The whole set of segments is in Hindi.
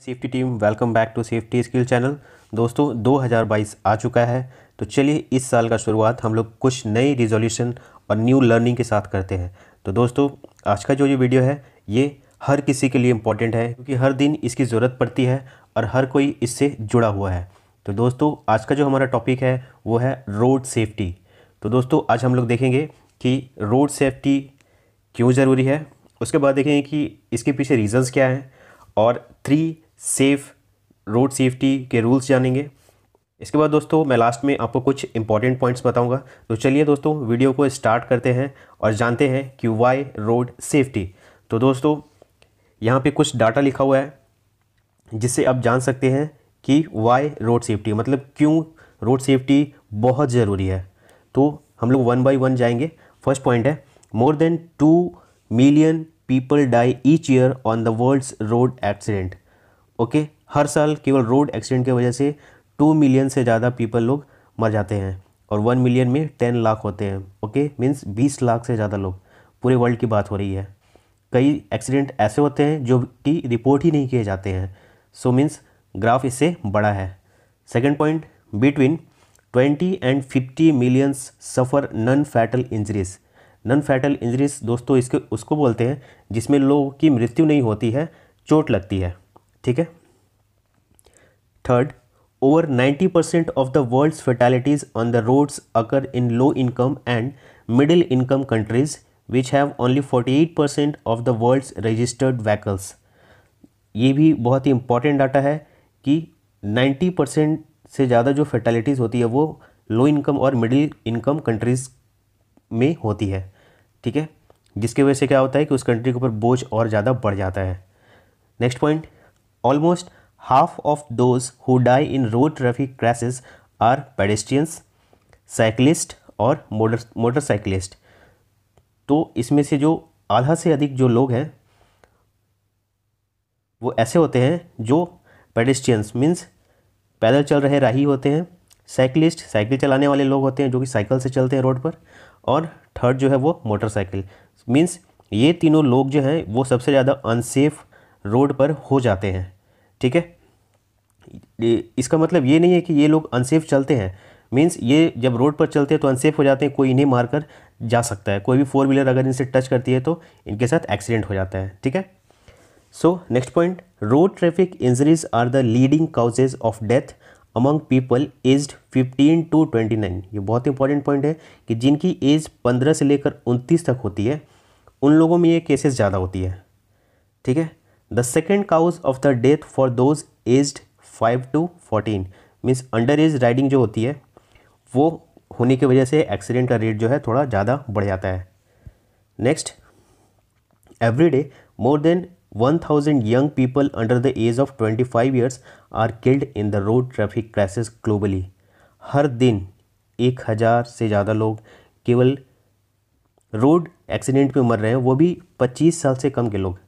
safety team welcome back to safety skill channel दोस्तों 2022 आ चुका है तो चलिए इस साल का शुरुआत हम लोग कुछ नए रिजोल्यूशन और न्यू लर्निंग के साथ करते हैं तो दोस्तों आज का जो ये वीडियो है ये हर किसी के लिए इम्पॉर्टेंट है क्योंकि हर दिन इसकी ज़रूरत पड़ती है और हर कोई इससे जुड़ा हुआ है तो दोस्तों आज का जो हमारा टॉपिक है वो है रोड सेफ्टी तो दोस्तों आज हम लोग देखेंगे कि रोड सेफ्टी क्यों ज़रूरी है उसके बाद देखेंगे कि इसके पीछे रीज़न्स क्या हैं और थ्री सेफ़ रोड सेफ्टी के रूल्स जानेंगे इसके बाद दोस्तों मैं लास्ट में आपको कुछ इंपॉर्टेंट पॉइंट्स बताऊंगा तो चलिए दोस्तों वीडियो को स्टार्ट करते हैं और जानते हैं कि वाई रोड सेफ्टी तो दोस्तों यहाँ पे कुछ डाटा लिखा हुआ है जिससे आप जान सकते हैं कि वाई रोड सेफ्टी मतलब क्यों रोड सेफ्टी बहुत ज़रूरी है तो हम लोग वन बाई वन जाएंगे फर्स्ट पॉइंट है more than two million people die each year on the world's road accident okay हर साल केवल रोड एक्सीडेंट की वजह से टू मिलियन से ज़्यादा पीपल लोग मर जाते हैं और वन मिलियन में टेन लाख होते हैं ओके मीन्स बीस लाख से ज़्यादा लोग पूरे वर्ल्ड की बात हो रही है कई एक्सीडेंट ऐसे होते हैं जो कि रिपोर्ट ही नहीं किए जाते हैं सो मीन्स ग्राफ इससे बड़ा है second point between twenty and fifty millions suffer non fatal injuries non fatal injuries दोस्तों इसके उसको बोलते हैं जिसमें लोगों की मृत्यु नहीं होती है चोट लगती है ठीक है third over ninety percent of the world's fatalities on the roads occur in low income and middle income countries which have only forty eight percent of the world's registered vehicles ये भी बहुत ही इंपॉर्टेंट डाटा है कि नाइन्टी परसेंट से ज़्यादा जो फेटेलिटीज होती है वो लो इनकम और मिडिल इनकम कंट्रीज में होती है ठीक है जिसके वजह से क्या होता है कि उस कंट्री के ऊपर बोझ और ज़्यादा बढ़ जाता है next point Almost half of those who die in road traffic crashes are pedestrians, cyclists और मोटर मोटरसाइकिलिस्ट तो इसमें से जो आधा से अधिक जो लोग हैं वो ऐसे होते हैं जो पेडेस्ट्रियंस मीन्स पैदल चल रहे राही होते हैं साइकिलिस्ट साइकिल चलाने वाले लोग होते हैं जो कि साइकिल से चलते हैं रोड पर और थर्ड जो है वो मोटरसाइकिल मीन्स ये तीनों लोग जो हैं वो सबसे ज़्यादा अनसेफ रोड पर हो जाते हैं ठीक है इसका मतलब ये नहीं है कि ये लोग अनसेफ चलते हैं मीन्स ये जब रोड पर चलते हैं तो अनसेफ हो जाते हैं कोई इन्हें मारकर जा सकता है कोई भी फोर व्हीलर अगर इनसे टच करती है तो इनके साथ एक्सीडेंट हो जाता है ठीक है so next point road traffic injuries are the leading causes of death among people aged 15 to 29 ये बहुत इंपॉर्टेंट पॉइंट है कि जिनकी एज 15 से लेकर 29 तक होती है उन लोगों में ये केसेस ज़्यादा होती है ठीक है the second cause of the death for those aged five to fourteen means under age riding जो होती है वो होने की वजह से एक्सीडेंट का रेट जो है थोड़ा ज़्यादा बढ़ जाता है next every day more than one thousand young people under the age of twenty five years are killed in the road traffic crisis globally हर दिन एक हज़ार से ज़्यादा लोग केवल रोड एक्सीडेंट में मर रहे हैं वो भी पच्चीस साल से कम के लोग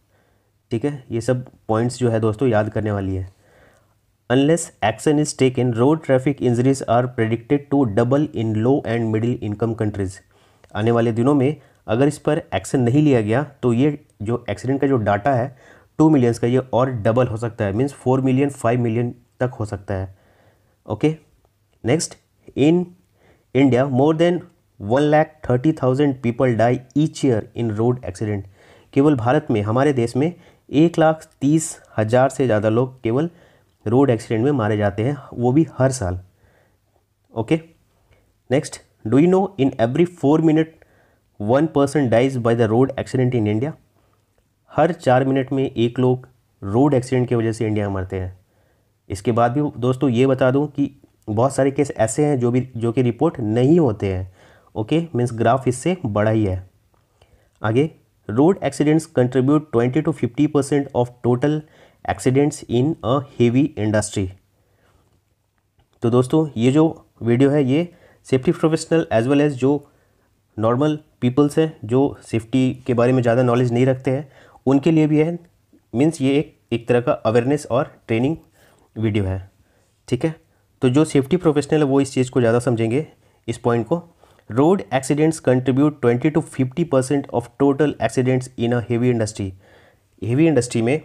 ठीक है ये सब पॉइंट्स जो है दोस्तों याद करने वाली है unless action is take in road traffic injuries are predicted to double in low and middle income countries आने वाले दिनों में अगर इस पर एक्शन नहीं लिया गया तो ये जो एक्सीडेंट का जो डाटा है टू मिलियंस का ये और डबल हो सकता है means four million five million तक हो सकता है okay next in India more than one lakh thirty thousand people die each year in road accident केवल भारत में हमारे देश में एक लाख तीस हज़ार से ज़्यादा लोग केवल रोड एक्सीडेंट में मारे जाते हैं वो भी हर साल okay next do you know in every four minute one person dies by the road accident in India हर चार मिनट में एक लोग रोड एक्सीडेंट की वजह से इंडिया में मरते हैं इसके बाद भी दोस्तों ये बता दूं कि बहुत सारे केस ऐसे हैं जो भी जो कि रिपोर्ट नहीं होते हैं ओके मीन्स ग्राफ इससे बड़ा ही है आगे road accidents contribute 20 to 50 percent of total accidents in a heavy industry तो दोस्तों ये जो वीडियो है ये safety professional as well as जो नॉर्मल पीपल्स हैं जो सेफ्टी के बारे में ज़्यादा नॉलेज नहीं रखते हैं उनके लिए भी है मीन्स ये एक एक तरह का अवेयरनेस और ट्रेनिंग वीडियो है ठीक है तो जो सेफ्टी प्रोफेशनल है वो इस चीज़ को ज़्यादा समझेंगे इस पॉइंट को road accidents contribute 20 to 50 percent of total accidents in a heavy industry heavy industry में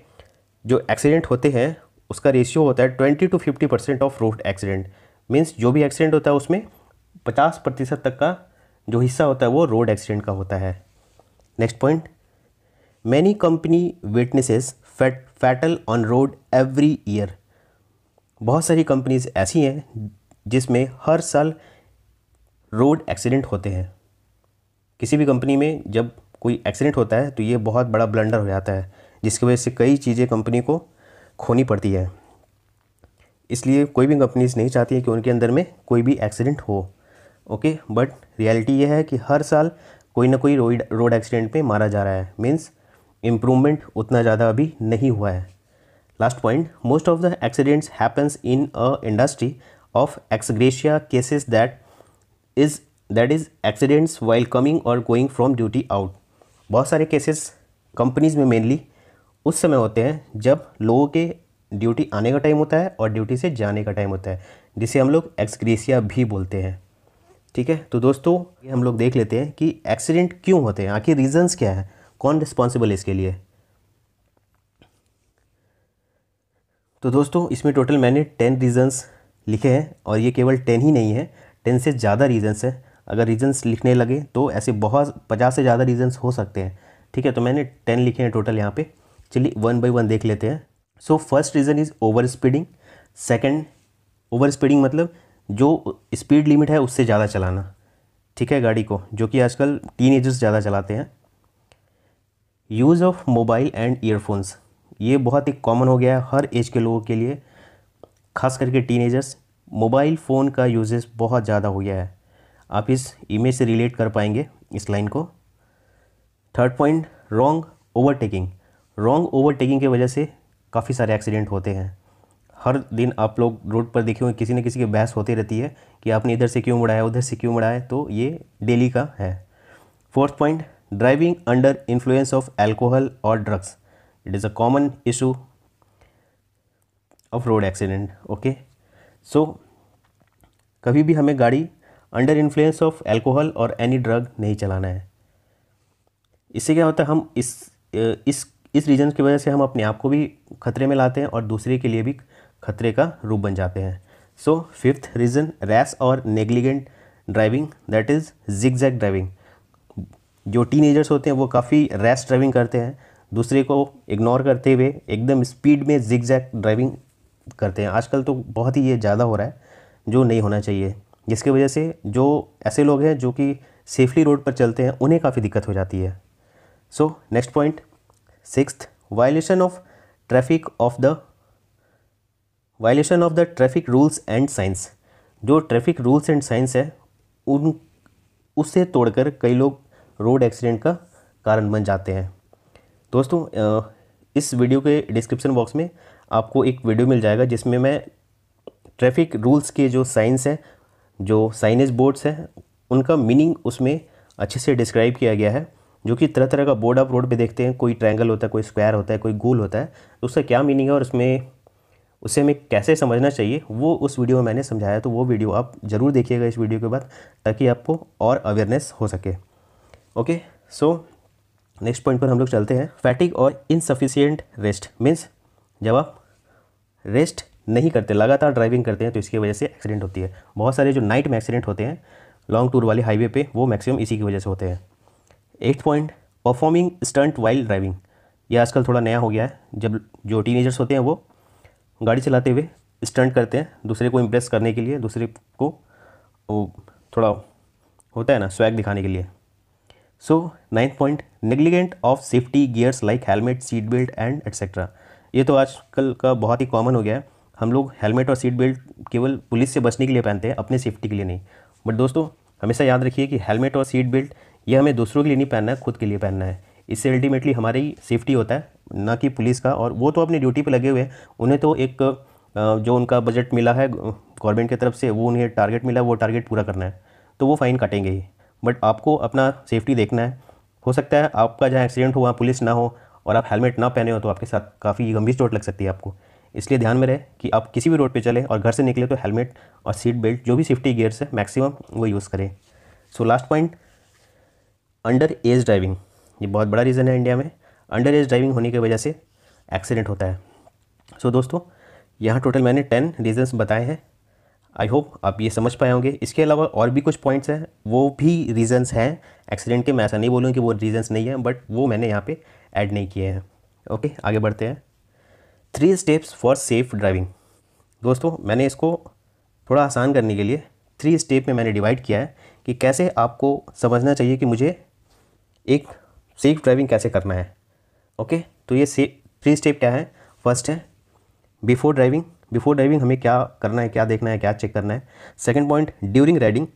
जो एक्सीडेंट होते हैं उसका रेशियो होता है 20 to 50 percent of road accident means जो भी एक्सीडेंट होता है उसमें 50 प्रतिशत तक का जो हिस्सा होता है वो रोड एक्सीडेंट का होता है next point many company witnesses fat fatal on road every year बहुत सारी कंपनीज ऐसी हैं जिसमें हर साल रोड एक्सीडेंट होते हैं किसी भी कंपनी में जब कोई एक्सीडेंट होता है तो ये बहुत बड़ा ब्लंडर हो जाता है जिसकी वजह से कई चीज़ें कंपनी को खोनी पड़ती है इसलिए कोई भी कंपनीज नहीं चाहती है कि उनके अंदर में कोई भी एक्सीडेंट हो ओके बट रियलिटी ये है कि हर साल कोई ना कोई रोड रोड एक्सीडेंट में मारा जा रहा है मीन्स इम्प्रूवमेंट उतना ज़्यादा अभी नहीं हुआ है last point most of the accidents happens in a industry of ex gratia cases that is that is accidents while coming और गोइंग फ्रॉम ड्यूटी आउट बहुत सारे केसेस कंपनीज में मेनली उस समय होते हैं जब लोगों के ड्यूटी आने का टाइम होता है और ड्यूटी से जाने का टाइम होता है जिसे हम लोग एक्सग्रेसिया भी बोलते हैं ठीक है तो दोस्तों ये हम लोग देख लेते हैं कि एक्सीडेंट क्यों होते हैं आखिर रीजंस क्या है कौन रिस्पॉन्सिबल है इसके लिए तो दोस्तों इसमें टोटल मैंने टेन रीजंस लिखे हैं और ये केवल टेन ही नहीं है टेन से ज़्यादा रीजन्स है अगर रीजन्स लिखने लगे तो ऐसे बहुत पचास से ज़्यादा रीजन्स हो सकते हैं ठीक है तो मैंने टेन लिखे हैं टोटल यहाँ पे चलिए वन बाई वन देख लेते हैं so first reason is over speeding second over speeding मतलब जो स्पीड लिमिट है उससे ज़्यादा चलाना ठीक है गाड़ी को जो कि आजकल टीन ज़्यादा चलाते हैं use of mobile and earphones ये बहुत ही कॉमन हो गया है हर एज के लोगों के लिए खास करके टीनेजर्स मोबाइल फ़ोन का यूजेस बहुत ज़्यादा हो गया है आप इस इमेज से रिलेट कर पाएंगे इस लाइन को third point wrong overtaking wrong overtaking की वजह से काफ़ी सारे एक्सीडेंट होते हैं हर दिन आप लोग रोड पर देखे हुए किसी न किसी की बहस होती रहती है कि आपने इधर से क्यों मुड़ाया उधर से क्यों मुड़ाया तो ये डेली का है fourth point driving under influence of alcohol और drugs it is a common issue of road accident okay so so, कभी भी हमें गाड़ी अंडर इन्फ्लुएंस ऑफ एल्कोहल और एनी ड्रग नहीं चलाना है इससे क्या होता है हम इस इस इस रीजन की वजह से हम अपने आप को भी खतरे में लाते हैं और दूसरे के लिए भी खतरे का रूप बन जाते हैं सो फिफ्थ रीज़न रैस और negligent driving that is zig zag driving जो टीनेजर्स होते हैं वो काफ़ी रैस ड्राइविंग करते हैं दूसरे को इग्नोर करते हुए एकदम स्पीड में जिग जैग ड्राइविंग करते हैं आजकल तो बहुत ही ये ज़्यादा हो रहा है जो नहीं होना चाहिए जिसकी वजह से जो ऐसे लोग हैं जो कि सेफली रोड पर चलते हैं उन्हें काफ़ी दिक्कत हो जाती है so next point six violation of traffic of the violation of the traffic rules and signs जो ट्रैफिक रूल्स एंड साइंस है उन उससे तोड़कर कई लोग रोड एक्सीडेंट का कारण बन जाते हैं दोस्तों इस वीडियो के डिस्क्रिप्शन बॉक्स में आपको एक वीडियो मिल जाएगा जिसमें मैं ट्रैफिक रूल्स के जो साइंस हैं जो साइनेज बोर्ड्स हैं उनका मीनिंग उसमें अच्छे से डिस्क्राइब किया गया है जो कि तरह तरह का बोर्ड आप रोड पे देखते हैं कोई ट्रायंगल होता है कोई स्क्वायर होता है कोई गोल होता है तो उसका क्या मीनिंग है और उसमें उसे हमें कैसे समझना चाहिए वो उस वीडियो में मैंने समझाया तो वो वीडियो आप ज़रूर देखिएगा इस वीडियो के बाद ताकि आपको और अवेयरनेस हो सके ओके सो नेक्स्ट पॉइंट पर हम लोग चलते हैं फैटिक और इनसफिशियंट रेस्ट मीन्स जब आप रेस्ट नहीं करते लगातार ड्राइविंग करते हैं तो इसकी वजह से एक्सीडेंट होती है बहुत सारे जो नाइट में एक्सीडेंट होते हैं लॉन्ग टूर वाले हाईवे पे वो मैक्सिमम इसी की वजह से होते हैं eighth point performing stunt wild driving ये आजकल थोड़ा नया हो गया है जब जो टीनेजर्स होते हैं वो गाड़ी चलाते हुए स्टंट करते हैं दूसरे को इम्प्रेस करने के लिए दूसरे को वो थोड़ा होता है ना स्वैग दिखाने के लिए so ninth point negligent of safety gears like helmet seat belt and etcetera ये तो आजकल का बहुत ही कॉमन हो गया है हम लोग हेलमेट और सीट बेल्ट केवल पुलिस से बचने के लिए पहनते हैं अपने सेफ्टी के लिए नहीं बट दोस्तों हमेशा याद रखिए कि हेलमेट और सीट बेल्ट ये हमें दूसरों के लिए नहीं पहनना है खुद के लिए पहनना है इससे अल्टीमेटली हमारी सेफ्टी होता है ना कि पुलिस का और वो तो अपनी ड्यूटी पर लगे हुए हैं उन्हें तो एक जो उनका बजट मिला है गवर्नमेंट की तरफ से वो उन्हें टारगेट मिला वो टारगेट पूरा करना है तो वो फ़ाइन काटेंगे ही बट आपको अपना सेफ्टी देखना है हो सकता है आपका जहाँ एक्सीडेंट हो वहाँ पुलिस ना हो और आप हेलमेट ना पहने हो तो आपके साथ काफ़ी गंभीर चोट लग सकती है आपको इसलिए ध्यान में रहे कि आप किसी भी रोड पे चलें और घर से निकले तो हेलमेट और सीट बेल्ट जो भी सेफ्टी गियर्स है मैक्सिमम वो यूज़ करें so last point under age driving ये बहुत बड़ा रीज़न है इंडिया में अंडर एज ड्राइविंग होने की वजह से एक्सीडेंट होता है सो so, दोस्तों यहाँ टोटल मैंने टेन रीजन्स बताए हैं आई होप आप ये समझ पाए होंगे इसके अलावा और भी कुछ पॉइंट्स हैं वो भी रीज़न्स हैं एक्सीडेंट के मैं ऐसा नहीं बोलूँ कि वो रीज़न्स नहीं है बट वो मैंने यहाँ पे ऐड नहीं किए हैं ओके आगे बढ़ते हैं three steps for safe driving दोस्तों मैंने इसको थोड़ा आसान करने के लिए थ्री स्टेप में मैंने डिवाइड किया है कि कैसे आपको समझना चाहिए कि मुझे एक सेफ ड्राइविंग कैसे करना है ओके तो ये से थ्री स्टेप क्या है फर्स्ट है बिफोर ड्राइविंग बिफोर ड्राइविंग हमें क्या करना है क्या देखना है क्या चेक करना है सेकंड पॉइंट ड्यूरिंग राइडिंग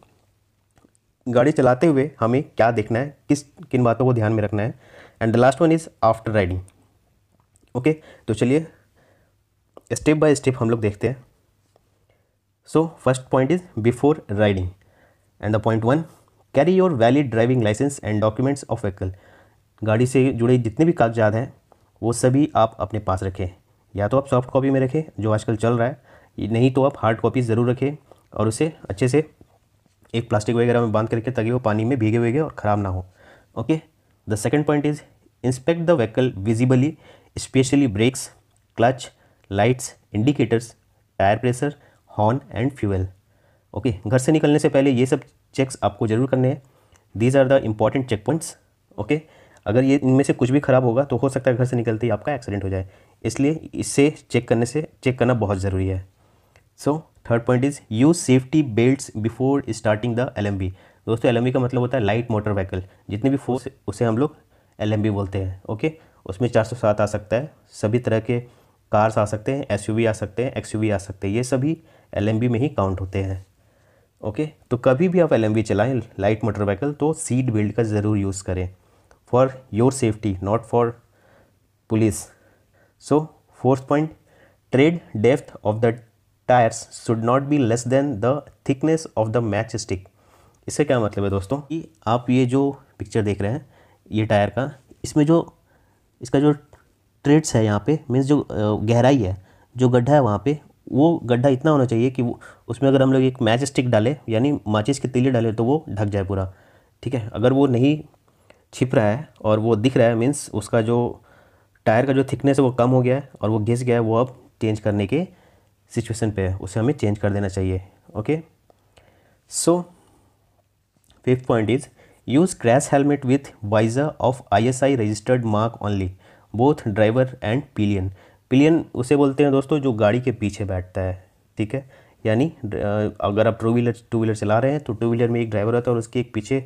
गाड़ी चलाते हुए हमें क्या देखना है किस किन बातों को ध्यान में रखना है and the last one is after riding okay तो चलिए स्टेप बाय स्टेप हम लोग देखते हैं so first point is before riding and the point one carry your valid driving license and documents of vehicle गाड़ी से जुड़े जितने भी कागजात हैं वो सभी आप अपने पास रखें या तो आप सॉफ्ट कॉपी में रखें जो आजकल चल रहा है नहीं तो आप हार्ड कॉपी ज़रूर रखें और उसे अच्छे से एक प्लास्टिक वगैरह में बांध करके ताकि वो पानी में भीगे वेगे और ख़राब ना हो okay The second point is inspect the vehicle visibly, especially brakes, clutch, lights, indicators, tyre pressure horn and fuel okay घर से निकलने से पहले ये सब चेक्स आपको ज़रूर करने हैं these are the important check points okay अगर ये इनमें से कुछ भी ख़राब होगा तो हो सकता है घर से निकलते ही आपका एक्सीडेंट हो जाए इसलिए इससे चेक करने से चेक करना बहुत ज़रूरी है so third point is use safety belt before starting the L M V दोस्तों एल का मतलब होता है लाइट मोटर व्हीकल जितनी भी फोर्स उसे हम लोग एल बोलते हैं ओके उसमें 407 आ सकता है सभी तरह के कार्स आ सकते हैं एस आ सकते हैं एक्स आ सकते हैं ये सभी एल में ही काउंट होते हैं ओके तो कभी भी आप एल चलाएं लाइट मोटर व्हीकल तो सीट बेल्ट का ज़रूर यूज़ करें for your safety not for police so fourth point tread depth of the tyres should not be less than the thickness of the match stick इससे क्या मतलब है दोस्तों कि आप ये जो पिक्चर देख रहे हैं ये टायर का इसमें जो इसका जो ट्रेड्स है यहाँ पे मीन्स जो गहराई है जो गड्ढा है वहाँ पे वो गड्ढा इतना होना चाहिए कि उसमें अगर हम लोग एक मैच स्टिक डालें यानी माचिस की तीले डालें तो वो ढक जाए पूरा ठीक है अगर वो नहीं छिप रहा है और वो दिख रहा है मीन्स उसका जो टायर का जो थिकनेस है वो कम हो गया है और वो घिस गया है वो अब चेंज करने के सिचुएशन पे है उसे हमें चेंज कर देना चाहिए okay so so, Fifth point is use crash helmet with visor of ISI registered mark only both driver and pillion pillion उसे बोलते हैं दोस्तों जो गाड़ी के पीछे बैठता है ठीक है यानी अगर आप टू व्हीलर टू व्हीलर चला रहे हैं तो टू व्हीलर में एक ड्राइवर होता है और उसके एक पीछे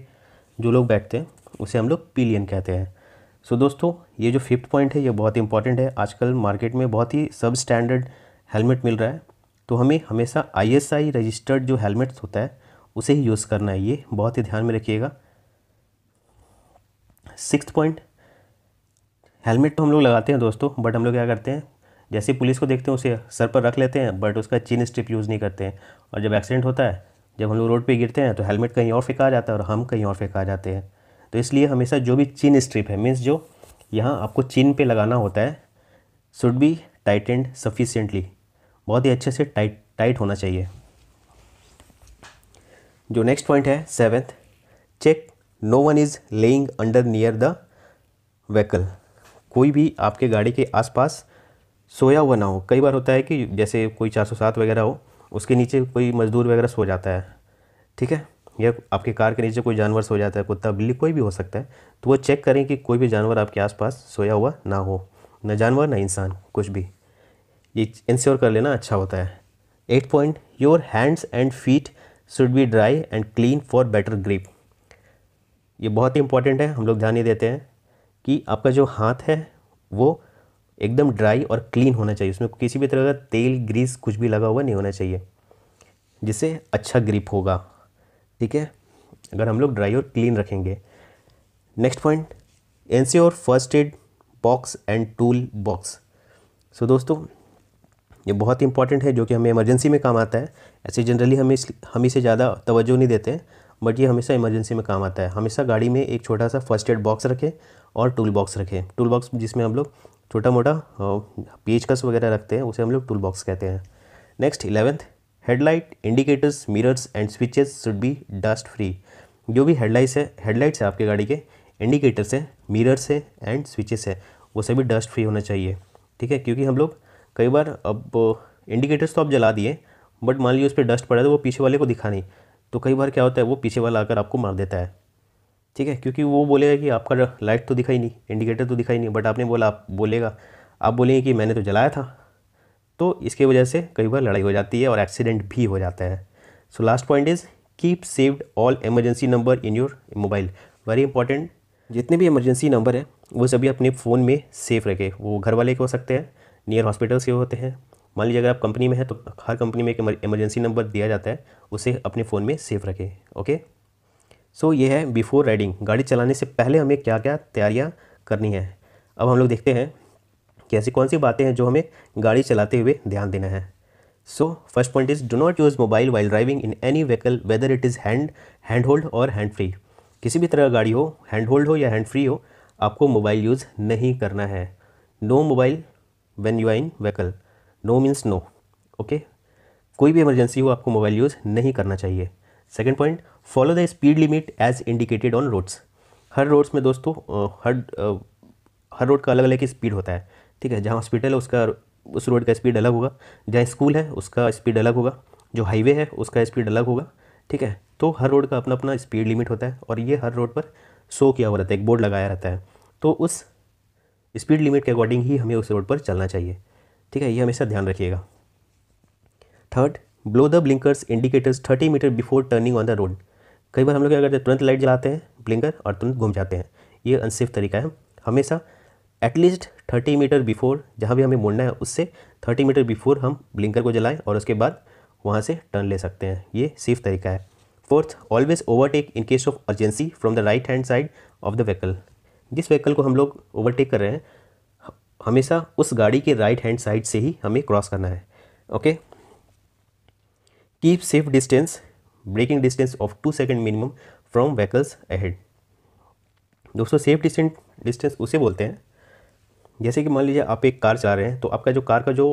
जो लोग बैठते हैं उसे हम लोग पिलियन कहते हैं सो so, दोस्तों ये जो फिफ्थ पॉइंट है ये बहुत इंपॉर्टेंट है आजकल मार्केट में बहुत ही सब स्टैंडर्ड हेलमेट मिल रहा है तो हमें हमेशा आई रजिस्टर्ड जो हेलमेट्स होता है उसे ही यूज़ करना है ये बहुत ही ध्यान में रखिएगा सिक्स पॉइंट हेलमेट तो हम लोग लगाते हैं दोस्तों बट हम लोग क्या करते हैं जैसे पुलिस को देखते हैं उसे सर पर रख लेते हैं बट उसका चिन स्ट्रिप यूज़ नहीं करते हैं और जब एक्सीडेंट होता है जब हम लोग रोड पे गिरते हैं तो हेलमेट कहीं और फेंका जाता है और हम कहीं और फेंका जाते हैं तो इसलिए हमेशा जो भी चिन स्ट्रिप है मीन्स जो यहाँ आपको चिन पे लगाना होता है should be tight and sufficiently बहुत ही अच्छे से टाइट टाइट होना चाहिए जो नेक्स्ट पॉइंट है seventh check no one is laying under near the vehicle कोई भी आपके गाड़ी के आसपास सोया हुआ ना हो कई बार होता है कि जैसे कोई 407 वगैरह हो उसके नीचे कोई मजदूर वगैरह सो जाता है ठीक है या आपके कार के नीचे कोई जानवर सो जाता है कुत्ता बिल्ली कोई भी हो सकता है तो वो चेक करें कि कोई भी जानवर आपके आसपास सोया हुआ ना हो ना जानवर ना इंसान कुछ भी ये इंश्योर कर लेना अच्छा होता है eight point your hands and feet should be dry and clean for better grip ये बहुत ही इंपॉर्टेंट है हम लोग ध्यान ये देते हैं कि आपका जो हाथ है वो एकदम ड्राई और क्लीन होना चाहिए उसमें किसी भी तरह का तेल ग्रीस कुछ भी लगा हुआ नहीं होना चाहिए जिससे अच्छा ग्रिप होगा ठीक है अगर हम लोग ड्राई और क्लीन रखेंगे नेक्स्ट पॉइंट एन सी और first aid box and tool box so दोस्तों ये बहुत ही इंपॉर्टेंट है जो कि हमें इमरजेंसी में काम आता है ऐसे जनरली हम इस हम इसे ज़्यादा तवज्जो नहीं देते हैं बट ये हमेशा इमरजेंसी में काम आता है हमेशा गाड़ी में एक छोटा सा फर्स्ट एड बॉक्स रखें और टूल बॉक्स रखें टूल बॉक्स जिसमें हम लोग छोटा मोटा पेचकस वगैरह रखते हैं उसे हम लोग टूल बॉक्स कहते हैं next eleventh headlight indicators mirrors and switches should be dust free जो भी हेडलाइट्स है हेडलाइट्स है आपके गाड़ी के इंडिकेटर्स हैं मिरर्स हैं एंड स्विचेस है वो सभी डस्ट फ्री होना चाहिए ठीक है क्योंकि हम लोग कई बार अब इंडिकेटर्स तो आप जला दिए बट मान लीजिए उस पर डस्ट पड़ा है तो वो पीछे वाले को दिखा नहीं तो कई बार क्या होता है वो पीछे वाला आकर आपको मार देता है ठीक है क्योंकि वो बोलेगा कि आपका लाइट तो दिखाई नहीं इंडिकेटर तो दिखाई नहीं बट आपने बोला आप बोलेगा आप बोलेंगे कि मैंने तो जलाया था तो इसकी वजह से कई बार लड़ाई हो जाती है और एक्सीडेंट भी हो जाता है so last point is keep saved all emergency number in your mobile very important जितने भी इमरजेंसी नंबर है वो सभी अपने फ़ोन में सेफ रखें वो घर वाले के हो सकते हैं नियर हॉस्पिटल्स के होते हैं मान लीजिए अगर आप कंपनी में हैं तो हर कंपनी में एक इमरजेंसी नंबर दिया जाता है उसे अपने फ़ोन में सेफ रखें ओके सो so, ये है बिफोर राइडिंग गाड़ी चलाने से पहले हमें क्या क्या तैयारियाँ करनी है अब हम लोग देखते हैं कि ऐसी कौन सी बातें हैं जो हमें गाड़ी चलाते हुए ध्यान देना है so first point is do not use mobile while driving in any vehicle whether it is hand hand hold और हैंड फ्री किसी भी तरह का गाड़ी हो हैंड होल्ड हो या हैंड फ्री हो आपको मोबाइल यूज़ नहीं करना है no mobile when you are in vehicle no means no okay कोई भी इमरजेंसी हो आपको मोबाइल यूज़ नहीं करना चाहिए second point follow the speed limit as indicated on roads हर रोड्स में दोस्तों हर हर रोड का अलग अलग स्पीड होता है ठीक है जहाँ हॉस्पिटल है उसका उस रोड का स्पीड अलग होगा जहाँ स्कूल है उसका स्पीड अलग होगा जो हाईवे है उसका स्पीड अलग होगा ठीक है तो हर रोड का अपना अपना स्पीड लिमिट होता है और ये हर रोड पर शो किया हुआ रहता है एक बोर्ड लगाया रहता है तो उस स्पीड लिमिट के अकॉर्डिंग ही हमें उस रोड पर चलना चाहिए ठीक है ये हमेशा ध्यान रखिएगा third blow the blinkers indicators thirty metre before turning on the road कई बार हम लोग क्या करते हैं तुरंत लाइट जलाते हैं ब्लिंकर और तुरंत घूम जाते हैं ये अनसेफ तरीका है हमेशा एटलीस्ट थर्टी मीटर बिफोर जहाँ भी हमें मुड़ना है उससे थर्टी मीटर बिफोर हम ब्लिंकर को जलाएं और उसके बाद वहाँ से टर्न ले सकते हैं ये सेफ तरीका है fourth always overtake in case of urgency from the right hand side of the vehicle जिस व्हीकल को हम लोग ओवरटेक कर रहे हैं हमेशा उस गाड़ी के राइट हैंड साइड से ही हमें क्रॉस करना है okay keep safe distance braking distance of two second minimum from vehicles ahead दोस्तों सेफ डिस्टेंस डिस्टेंस उसे बोलते हैं जैसे कि मान लीजिए आप एक कार चला रहे हैं तो आपका जो कार का जो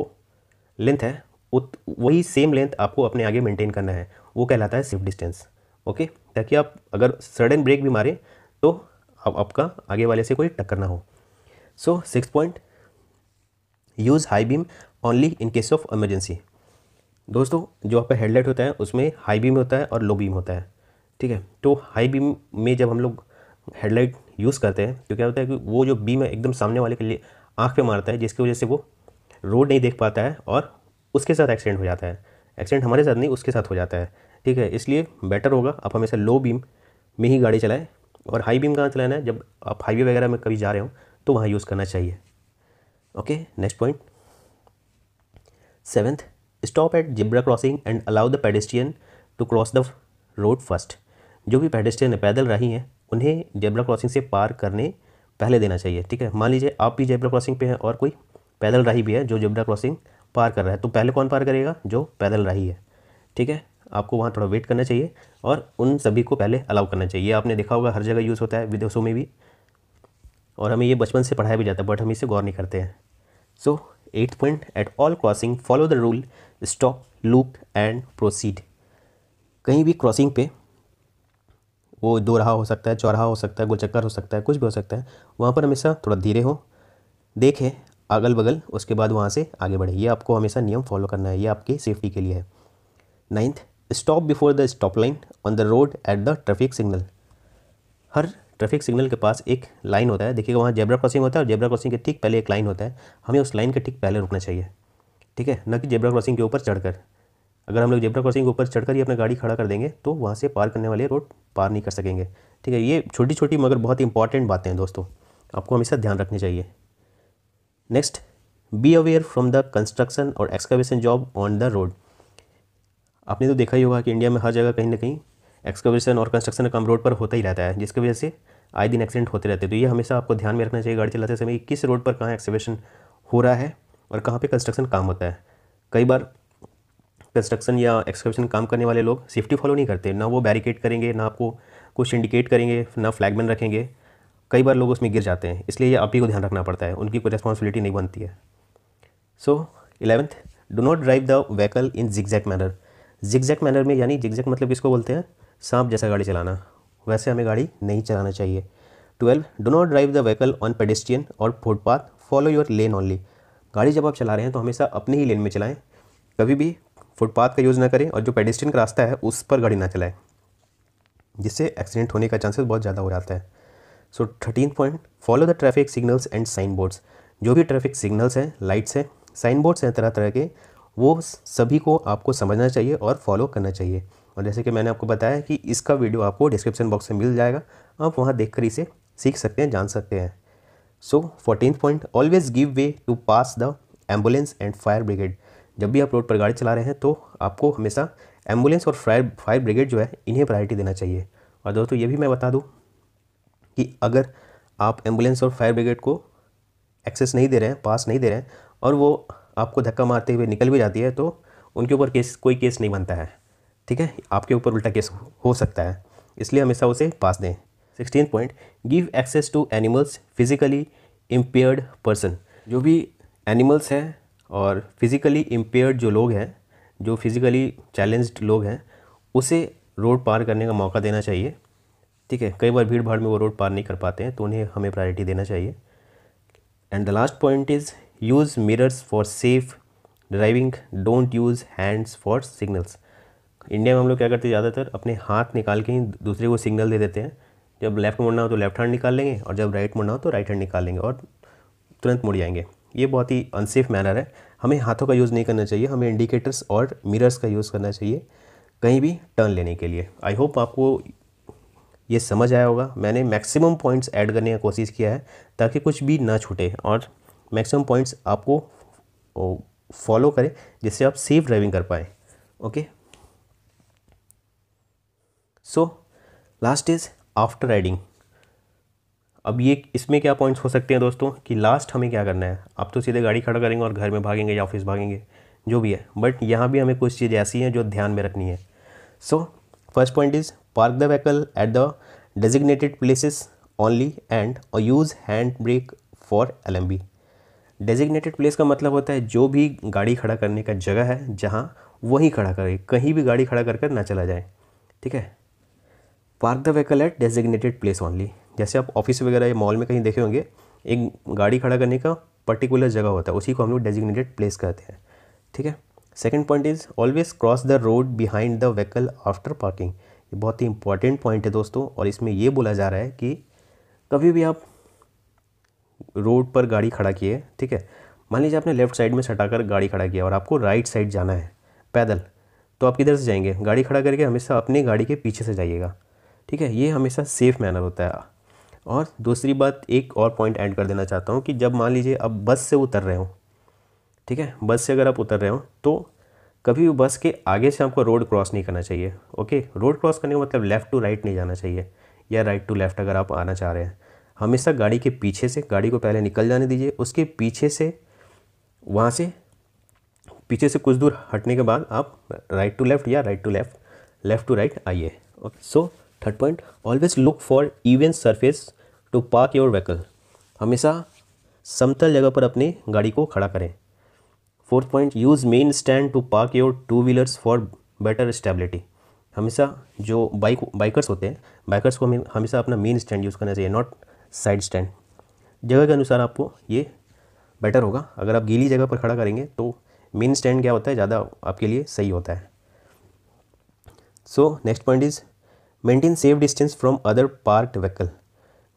लेंथ है उत वही सेम लेंथ आपको अपने आगे मेंटेन करना है वो कहलाता है सेफ डिस्टेंस ओके ताकि आप अगर सडन ब्रेक भी मारें तो अब आपका आगे वाले से कोई टक्कर ना हो so six point use high beam only in case of emergency दोस्तों जो आपका हेडलाइट होता है उसमें हाई बीम होता है और लो बीम होता है ठीक है तो हाई बीम में जब हम लोग हेडलाइट यूज़ करते हैं तो क्या होता है कि वो जो बीम है एकदम सामने वाले के लिए आँख पे मारता है जिसकी वजह से वो रोड नहीं देख पाता है और उसके साथ एक्सीडेंट हो जाता है एक्सीडेंट हमारे साथ नहीं उसके साथ हो जाता है ठीक है इसलिए बेटर होगा आप हमेशा लो बीम में ही गाड़ी चलाएं और हाई बीम कहाँ चलाना मतलब है जब आप हाईवे वगैरह में कभी जा रहे हो तो वहाँ यूज़ करना चाहिए okay next point seventh stop at zebra crossing and allow the pedestrian to cross the road first जो भी पेडेस्ट्रियन पैदल राही हैं उन्हें जेब्रा क्रॉसिंग से पार करने पहले देना चाहिए ठीक है मान लीजिए आप भी जेब्रा क्रॉसिंग पे हैं और कोई पैदल राही भी है जो जेब्रा क्रॉसिंग पार कर रहा है तो पहले कौन पार करेगा जो पैदल राही है ठीक है आपको वहाँ थोड़ा वेट करना चाहिए और उन सभी को पहले अलाउ करना चाहिए आपने देखा होगा हर जगह यूज़ होता है विदेशों में भी और हमें ये बचपन से पढ़ाया भी जाता है बट हम इसे गौर नहीं करते हैं so eight point at all crossing follow the rule stop look and proceed कहीं भी क्रॉसिंग पे वो दो रहा हो सकता है चौराहा हो सकता है गोलचक्कर हो सकता है कुछ भी हो सकता है वहाँ पर हमेशा थोड़ा धीरे हो देखें अगल बगल उसके बाद वहाँ से आगे बढ़े ये आपको हमेशा नियम फॉलो करना है ये आपके सेफ्टी के लिए है ninth stop before the stop line on the road at the traffic signal हर ट्रैफिक सिग्नल के पास एक लाइन होता है देखिएगा वहाँ जेबरा क्रॉसिंग होता है और जेबरा क्रॉसिंग के ठीक पहले एक लाइन होता है हमें उस लाइन के ठीक पहले रुकना चाहिए ठीक है न कि जेबरा क्रॉसिंग के ऊपर चढ़कर अगर हम लोग जेबरा क्रॉसिंग के ऊपर चढ़कर ही अपना गाड़ी खड़ा कर देंगे तो वहाँ से पार करने वाले रोड पार नहीं कर सकेंगे ठीक है ये छोटी छोटी मगर बहुत इंपॉर्टेंट बातें हैं दोस्तों आपको हमेशा ध्यान रखनी चाहिए next be aware from the construction और excavation job on the road आपने तो देखा ही होगा कि इंडिया में हर जगह कहीं ना कहीं एक्सकवेशन और कंस्ट्रक्शन का काम रोड पर होता ही रहता है जिसकी वजह से आए दिन एक्सीडेंट होते रहते हैं तो ये हमेशा आपको ध्यान में रखना चाहिए गाड़ी चलाते समय किस रोड पर कहाँ एक्सकवेशन हो रहा है और कहाँ पर कंस्ट्रक्शन काम होता है कई बार कंस्ट्रक्शन या एक्सकवेशन काम करने वाले लोग सेफ्टी फॉलो नहीं करते ना वो बैरिकेड करेंगे ना आपको कुछ इंडिकेट करेंगे ना फ्लैगमैन रखेंगे कई बार लोग उसमें गिर जाते हैं इसलिए ये आप ही को ध्यान रखना पड़ता है उनकी कोई रिस्पॉन्सिबिलिटी नहीं बनती है so eleventh do not drive the vehicle in zigzag manner zigzag manner में यानी जिगजैक मतलब किसको बोलते हैं सांप जैसा गाड़ी चलाना वैसे हमें गाड़ी नहीं चलाना चाहिए twelve do not drive the vehicle on pedestrian और footpath follow your lane only गाड़ी जब आप चला रहे हैं तो हमेशा अपने ही लेन में चलाएं कभी भी फुटपाथ का यूज़ ना करें और जो पेडिस्टियन का रास्ता है उस पर गाड़ी ना चलाएं जिससे एक्सीडेंट होने का चांसेस बहुत ज़्यादा हो जाता है so thirteen point follow the traffic signals and sign boards जो भी ट्रैफिक सिग्नल्स हैं लाइट्स हैं साइन बोर्ड्स हैं तरह तरह के वो सभी को आपको समझना चाहिए और फॉलो करना चाहिए और जैसे कि मैंने आपको बताया कि इसका वीडियो आपको डिस्क्रिप्शन बॉक्स में मिल जाएगा आप वहाँ देख कर इसे सीख सकते हैं जान सकते हैं so fourteen point always give way to pass the ambulance and fire brigade जब भी आप रोड पर गाड़ी चला रहे हैं तो आपको हमेशा एम्बुलेंस और फायर फायर ब्रिगेड जो है इन्हें प्रायोरिटी देना चाहिए और दोस्तों ये भी मैं बता दूँ कि अगर आप एम्बुलेंस और फायर ब्रिगेड को एक्सेस नहीं दे रहे हैं पास नहीं दे रहे हैं और वो आपको धक्का मारते हुए निकल भी जाती है तो उनके ऊपर केस कोई केस नहीं बनता है ठीक है आपके ऊपर उल्टा केस हो सकता है इसलिए हमेशा उसे पास दें sixteen point give access to animals physically impaired person जो भी एनिमल्स हैं और फिज़िकली इम्पेयर्ड जो लोग हैं जो फिज़िकली चैलेंज्ड लोग हैं उसे रोड पार करने का मौका देना चाहिए ठीक है कई बार भीड़ भाड़ में वो रोड पार नहीं कर पाते हैं तो उन्हें हमें प्रायोरिटी देना चाहिए and the last point is use mirrors for safe driving don't use hands for signals India में हम लोग क्या करते हैं ज़्यादातर अपने हाथ निकाल के ही दूसरे को सिग्नल दे देते हैं जब लेफ्ट मुड़ना हो तो लेफ्ट हैंड निकाल लेंगे और जब राइट मुड़ना हो तो राइट हैंड निकाल लेंगे और तुरंत मुड़ जाएंगे ये बहुत ही अनसेफ मैनर है हमें हाथों का यूज़ नहीं करना चाहिए हमें इंडिकेटर्स और मिरर्स का यूज़ करना चाहिए कहीं भी टर्न लेने के लिए आई होप आपको ये समझ आया होगा मैंने मैक्सिमम पॉइंट्स ऐड करने का कोशिश किया है ताकि कुछ भी ना छूटे और मैक्सिमम पॉइंट्स आपको फॉलो करें जिससे आप सेफ ड्राइविंग कर पाएँ okay so last is after riding अब ये इसमें क्या पॉइंट्स हो सकते हैं दोस्तों कि लास्ट हमें क्या करना है आप तो सीधे गाड़ी खड़ा करेंगे और घर में भागेंगे या ऑफिस भागेंगे जो भी है बट यहाँ भी हमें कुछ चीज़ें ऐसी हैं जो ध्यान में रखनी है so first point is park the vehicle at the designated places only and और use hand brake for all designated place का मतलब होता है जो भी गाड़ी खड़ा करने का जगह है जहाँ वहीं खड़ा करे कहीं भी गाड़ी खड़ा कर कर ना चला जाए ठीक है park the vehicle at designated place only जैसे आप ऑफिस वगैरह या मॉल में कहीं देखे होंगे एक गाड़ी खड़ा करने का पर्टिकुलर जगह होता है उसी को हम लोग डेजिग्नेटेड प्लेस कहते हैं ठीक है second point is always cross the road behind the vehicle after parking ये बहुत ही इंपॉर्टेंट पॉइंट है दोस्तों और इसमें ये बोला जा रहा है कि कभी भी आप रोड पर गाड़ी खड़ा की है ठीक है मान लीजिए आपने लेफ्ट साइड में सटाकर गाड़ी खड़ा किया और आपको राइट साइड जाना है पैदल तो आप किधर से जाएंगे गाड़ी खड़ा करके हमेशा अपनी गाड़ी के पीछे से जाइएगा ठीक है ये हमेशा सेफ़ मैनर होता है और दूसरी बात एक और पॉइंट ऐड कर देना चाहता हूँ कि जब मान लीजिए आप बस से उतर रहे हो ठीक है बस से अगर आप उतर रहे हो तो कभी भी बस के आगे से आपको रोड क्रॉस नहीं करना चाहिए ओके रोड क्रॉस करने का मतलब लेफ़्ट टू राइट नहीं जाना चाहिए या राइट टू लेफ़्ट अगर आप आना चाह रहे हैं हमेशा गाड़ी के पीछे से गाड़ी को पहले निकल जाने दीजिए उसके पीछे से वहाँ से पीछे से कुछ दूर हटने के बाद आप राइट टू लेफ्ट या right to left left to right आइए so third point always look for even surface to park your vehicle हमेशा समतल जगह पर अपनी गाड़ी को खड़ा करें fourth point use main stand to park your two wheelers for better stability हमेशा जो बाइक बाइकर्स होते हैं बाइकर्स को हमें हमेशा अपना मेन स्टैंड यूज़ करना चाहिए नॉट साइड स्टैंड जगह के अनुसार आपको ये बेटर होगा अगर आप गीली जगह पर खड़ा करेंगे तो मेन स्टैंड क्या होता है ज़्यादा आपके लिए सही होता है so next point is maintain safe distance from other park vehicle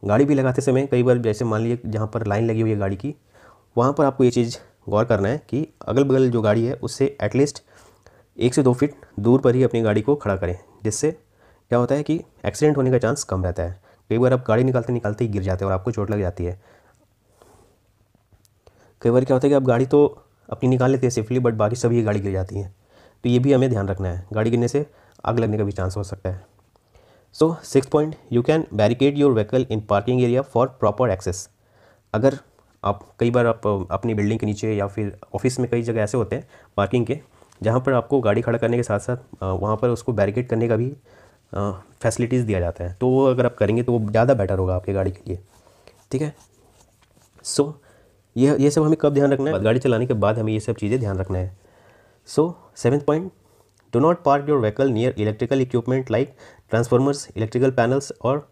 गाड़ी भी लगाते समय कई बार जैसे मान लीजिए जहाँ पर लाइन लगी हुई है गाड़ी की वहाँ पर आपको ये चीज़ गौर करना है कि अगल बगल जो गाड़ी है उससे एटलीस्ट एक से दो फीट दूर पर ही अपनी गाड़ी को खड़ा करें जिससे क्या होता है कि एक्सीडेंट होने का चांस कम रहता है कई बार आप गाड़ी निकालते निकालते ही गिर जाते हैं और आपको चोट लग जाती है कई बार क्या होता है कि आप गाड़ी तो अपनी निकाल लेते हैं सेफली बट बाकी सभी गाड़ी गिर जाती है तो ये भी हमें ध्यान रखना है गाड़ी गिरने से आग लगने का भी चांस हो सकता है so six point you can barricade your vehicle in parking area for proper access अगर आप कई बार आप अपनी बिल्डिंग के नीचे या फिर ऑफिस में कई जगह ऐसे होते हैं पार्किंग के जहाँ पर आपको गाड़ी खड़ा करने के साथ साथ वहाँ पर उसको बैरिकेड करने का भी फैसिलिटीज़ दिया जाता है तो वो अगर आप करेंगे तो वो ज़्यादा बेटर होगा आपकी गाड़ी के लिए ठीक है सो ये ये सब हमें कब ध्यान रखना है गाड़ी चलाने के बाद हमें ये सब चीज़ें ध्यान रखना है so seven point do not park your vehicle near electrical equipment like transformers electrical panels और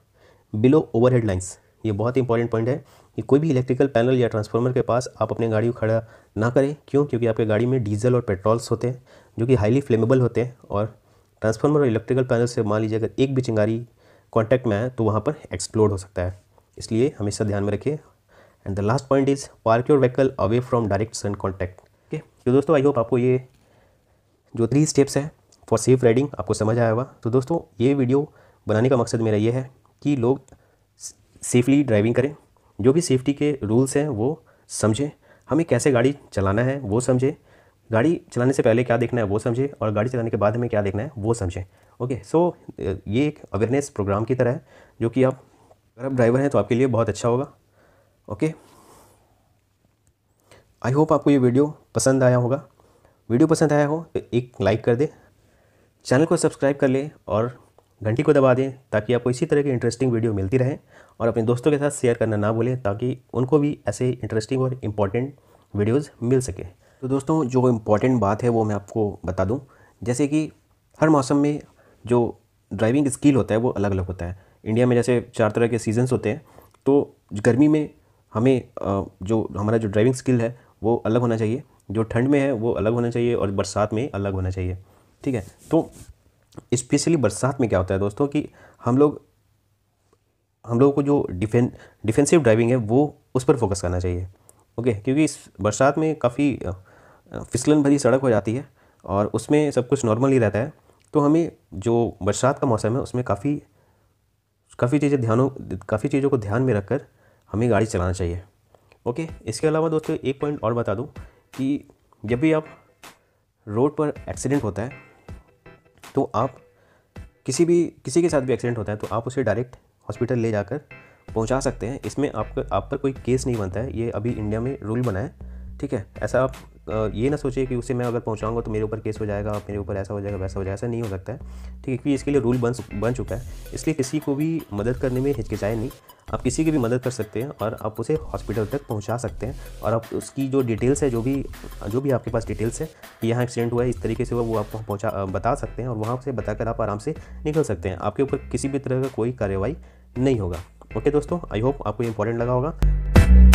बिलो ओवर लाइन्स ये बहुत ही इंपॉर्टेंट पॉइंट है कि कोई भी इलेक्ट्रिकल पैनल या ट्रांसफार्मर के पास आप अपनी गाड़ी को खड़ा ना करें क्यों क्योंकि आपके गाड़ी में डीजल और पेट्रोल्स होते हैं जो कि हाईली फ्लेमेबल होते हैं और ट्रांसफार्मर और इलेक्ट्रिकल पैनल से मान लीजिए अगर एक भी चिंगारी कॉन्टैक्ट में है तो वहाँ पर एक्सप्लोड हो सकता है इसलिए हमेशा ध्यान में रखिए and the last point is park your vehicle away from direct sun contact okay तो दोस्तों आई होप आपको ये जो थ्री स्टेप्स हैं फॉर सेफ राइडिंग आपको समझ आया होगा तो दोस्तों ये वीडियो बनाने का मकसद मेरा ये है कि लोग सेफली ड्राइविंग करें जो भी सेफ्टी के रूल्स हैं वो समझें हमें कैसे गाड़ी चलाना है वो समझें गाड़ी चलाने से पहले क्या देखना है वो समझें और गाड़ी चलाने के बाद में क्या देखना है वो समझें ओके सो ये एक अवेयरनेस प्रोग्राम की तरह है जो कि आप अगर आप ड्राइवर हैं तो आपके लिए बहुत अच्छा होगा ओके आई होप आपको ये वीडियो पसंद आया होगा वीडियो पसंद आया हो तो एक लाइक कर दें चैनल को सब्सक्राइब कर लें और घंटी को दबा दें ताकि आपको इसी तरह की इंटरेस्टिंग वीडियो मिलती रहे और अपने दोस्तों के साथ शेयर करना ना भूलें ताकि उनको भी ऐसे इंटरेस्टिंग और इम्पॉर्टेंट वीडियोज़ मिल सके तो दोस्तों जो इम्पोर्टेंट बात है वो मैं आपको बता दूँ जैसे कि हर मौसम में जो ड्राइविंग स्किल होता है वो अलग अलग होता है इंडिया में जैसे चार तरह के सीजन्स होते हैं तो गर्मी में हमें जो हमारा जो ड्राइविंग स्किल है वो अलग होना चाहिए जो ठंड में है वो अलग होना चाहिए और बरसात में अलग होना चाहिए ठीक है तो स्पेशली बरसात में क्या होता है दोस्तों कि हम लोग हम लोगों को जो डिफें डिफेंसिव ड्राइविंग है वो उस पर फोकस करना चाहिए ओके क्योंकि इस बरसात में काफ़ी फिसलन भरी सड़क हो जाती है और उसमें सब कुछ नॉर्मल ही रहता है तो हमें जो बरसात का मौसम है उसमें काफ़ी काफ़ी चीज़ें ध्यानों काफ़ी चीज़ों को ध्यान में रखकर हमें गाड़ी चलाना चाहिए ओके इसके अलावा दोस्तों एक पॉइंट और बता दूँ कि जब भी आप रोड पर एक्सीडेंट होता है तो आप किसी भी किसी के साथ भी एक्सीडेंट होता है तो आप उसे डायरेक्ट हॉस्पिटल ले जाकर पहुंचा सकते हैं इसमें आपका आप पर कोई केस नहीं बनता है ये अभी इंडिया में रूल बना है ठीक है ऐसा आप ये ना सोचिए कि उसे मैं अगर पहुँचाऊँगा तो मेरे ऊपर केस हो जाएगा मेरे ऊपर ऐसा हो जाएगा वैसा हो जाएगा ऐसा नहीं हो सकता है ठीक है क्योंकि इसके लिए रूल बन बन चुका है इसलिए किसी को भी मदद करने में हिचकिचाए नहीं आप किसी की भी मदद कर सकते हैं और आप उसे हॉस्पिटल तक पहुंचा सकते हैं और आप उसकी जो डिटेल्स है जो भी जो भी आपके पास डिटेल्स है कि यहाँ एक्सीडेंट हुआ है इस तरीके से हुआ वो आप पहुँचा बता सकते हैं और वहाँ से बताकर आप आराम से निकल सकते हैं आपके ऊपर किसी भी तरह का कोई कार्रवाई नहीं होगा ओके दोस्तों आई होप आपको इंपॉर्टेंट लगा होगा